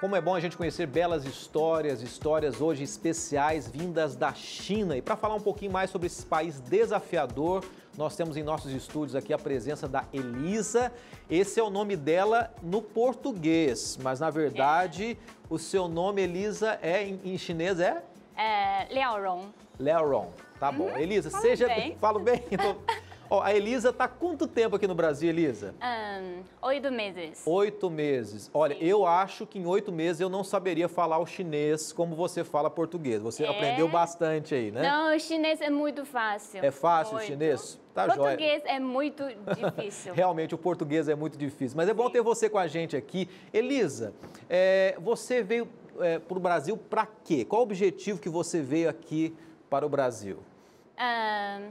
Como é bom a gente conhecer belas histórias, histórias hoje especiais vindas da China. E para falar um pouquinho mais sobre esse país desafiador, nós temos em nossos estúdios aqui a presença da Elisa. Esse é o nome dela no português, mas na verdade é. o seu nome, Elisa, é em, em chinês é? É Liao Rong. Liao Rong, tá bom. Hum, Elisa, seja. Bem. Falo bem? Então a Elisa tá quanto tempo aqui no Brasil, Elisa? Um, oito meses. Oito meses. Olha, Sim. eu acho que em oito meses eu não saberia falar o chinês como você fala português. Você é... aprendeu bastante aí, né? Não, o chinês é muito fácil. É fácil muito. o chinês? Tá português joia. é muito difícil. Realmente, o português é muito difícil. Mas é bom Sim. ter você com a gente aqui. Elisa, é, você veio é, para o Brasil para quê? Qual o objetivo que você veio aqui para o Brasil? Um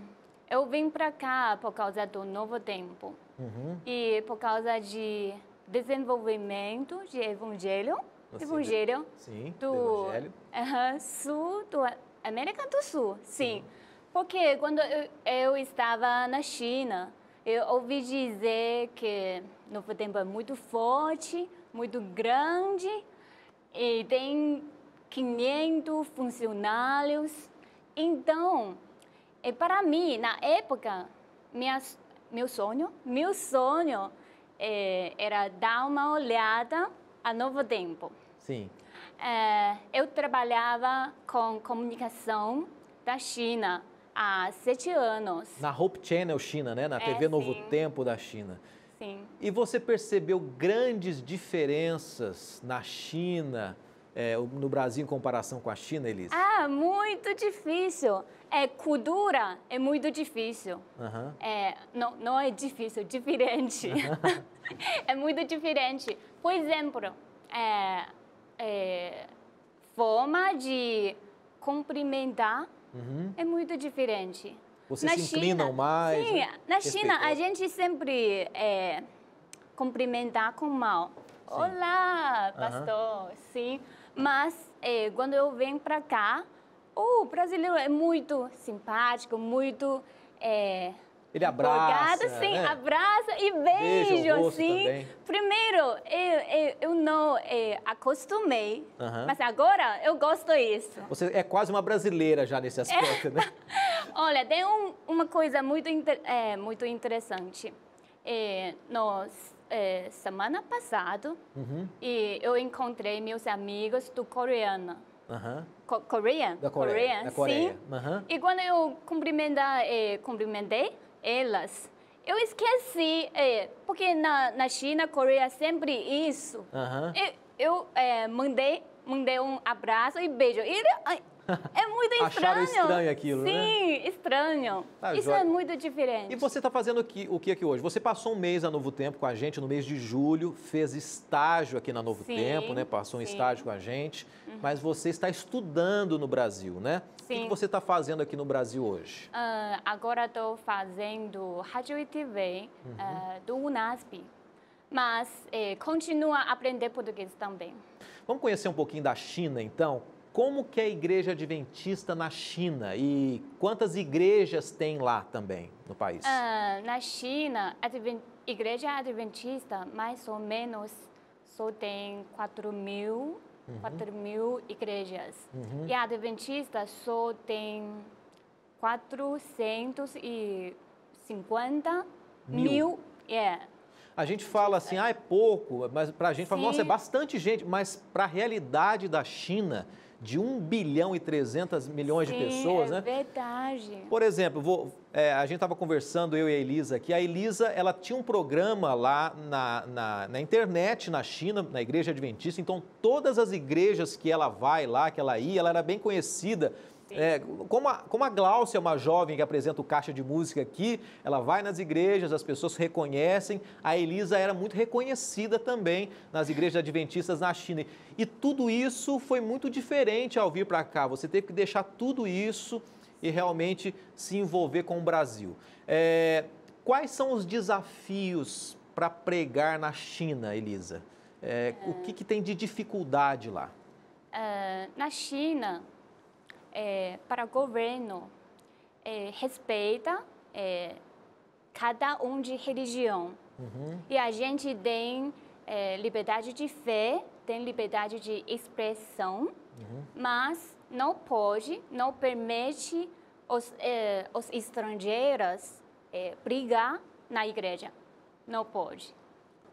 eu vim para cá por causa do novo tempo uhum. e por causa de desenvolvimento de evangelho, Você evangelho sim, do, evangelho. sul do América do Sul, sim. sim. Porque quando eu, eu, estava na China, eu ouvi dizer que o novo tempo é muito forte, muito grande e tem 500 funcionários. Então, e para mim, na época, meu sonho, meu sonho é, eh, era dar uma olhada a Novo Tempo. Sim. É, eu trabalhava com comunicação da China há sete anos. Na Hope Channel China, né? Na é, TV Novo Tempo da China. Sim. E você percebeu grandes diferenças na China? é, no Brasil em comparação com a China, Elisa? Ah, muito difícil. É, cultura é muito difícil. Uhum. É, não, não é difícil, diferente. Uhum. é muito diferente. Por exemplo, é, é, forma de cumprimentar uhum. é muito diferente. Vocês na se inclinam China, mais? Sim, né? na China a gente sempre é, cumprimentar com mal. Sim. Olá, pastor. Sim. Mas é, quando eu venho para cá, o brasileiro é muito simpático, muito. É, ele abraça. Empolgado, sim, né? abraça e beijo, beijo assim. Primeiro, eu, eu, eu não eu é, acostumei, mas agora eu gosto disso. Você é quase uma brasileira já nesse aspecto, é. né? Olha, tem um, uma coisa muito, inter, é, muito interessante. É, nós é, semana passada uhum. e eu encontrei meus amigos do coreano. Uhum. Co Da Coreia. da Coreia. Sim. Uhum. E quando eu cumprimentar, é, cumprimentei elas, eu esqueci, é, porque na, na China, Coreia, sempre isso. Uhum. E, eu é, mandei, mandei um abraço e beijo. E é muito estranho. Acharam estranho aquilo, Sim, né? Sim, estranho. Tá, Isso joia. é muito diferente. E você está fazendo o que aqui hoje? Você passou um mês a Novo Tempo com a gente no mês de julho, fez estágio aqui na Novo sim, Tempo, né? Passou um sim. estágio com a gente, uhum. mas você está estudando no Brasil, né? Sim. O que você está fazendo aqui no Brasil hoje? Uh, agora estou fazendo rádio e TV uhum. uh, do UNASP, mas eh, continua a aprender português também. Vamos conhecer um pouquinho da China, então? como que é a igreja adventista na China e quantas igrejas tem lá também no país? Uh, na China, a igreja adventista mais ou menos só tem 4 mil, uhum. 4 mil igrejas. Uhum. E a adventista só tem 450 mil, mil yeah, é a gente fala assim, ah, é pouco, mas para a gente, fala, nossa, é bastante gente, mas para a realidade da China, de 1 bilhão e 300 milhões Sim, de pessoas, é né? verdade. Por exemplo, vou, é, a gente estava conversando, eu e a Elisa, que a Elisa, ela tinha um programa lá na, na, na, internet, na China, na Igreja Adventista, então todas as igrejas que ela vai lá, que ela ia, ela era bem conhecida é, como, a, como a Glaucia é uma jovem que apresenta o Caixa de Música aqui, ela vai nas igrejas, as pessoas reconhecem. A Elisa era muito reconhecida também nas igrejas adventistas na China. E tudo isso foi muito diferente ao vir para cá. Você teve que deixar tudo isso e realmente se envolver com o Brasil. É, quais são os desafios para pregar na China, Elisa? É, o que, que, tem de dificuldade lá? Uh, na China, é, para o governo é, respeita é, cada um de religião. Uhum. E a gente tem é, liberdade de fé, tem liberdade de expressão, uhum. mas não pode, não permite os, é, os estrangeiros é, brigar na igreja. Não pode.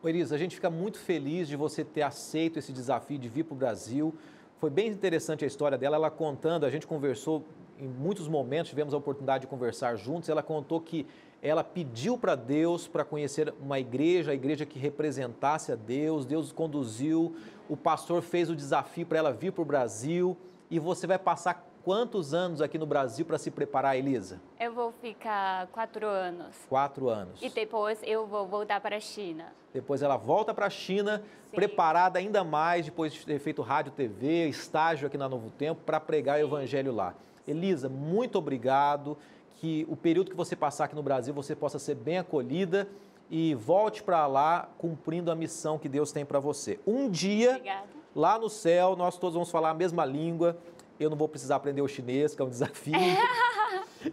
Elisa, a gente fica muito feliz de você ter aceito esse desafio de vir para o Brasil foi bem interessante a história dela, ela contando, a gente conversou em muitos momentos, tivemos a oportunidade de conversar juntos. Ela contou que ela pediu para Deus para conhecer uma igreja, a igreja que representasse a Deus. Deus conduziu, o pastor fez o desafio para ela vir para o Brasil e você vai passar quantos anos aqui no Brasil para se preparar, Elisa? Eu vou ficar quatro anos. Quatro anos. E depois eu vou voltar para a China. Depois ela volta para a China, Sim. preparada ainda mais, depois de ter feito rádio, TV, estágio aqui na Novo Tempo, para pregar Sim. o evangelho lá. Elisa, muito obrigado. Que o período que você passar aqui no Brasil você possa ser bem acolhida e volte para lá cumprindo a missão que Deus tem para você. Um dia, Obrigada. lá no céu, nós todos vamos falar a mesma língua, eu não vou precisar aprender o chinês, que é um desafio. É.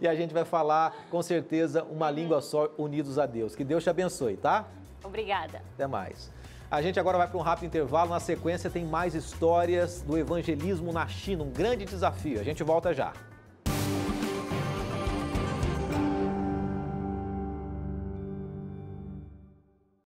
e a gente vai falar, com certeza, uma uhum. língua só, unidos a Deus. Que Deus te abençoe, tá? Obrigada. Até mais. A gente agora vai para um rápido intervalo. Na sequência, tem mais histórias do evangelismo na China, um grande desafio. A gente volta já.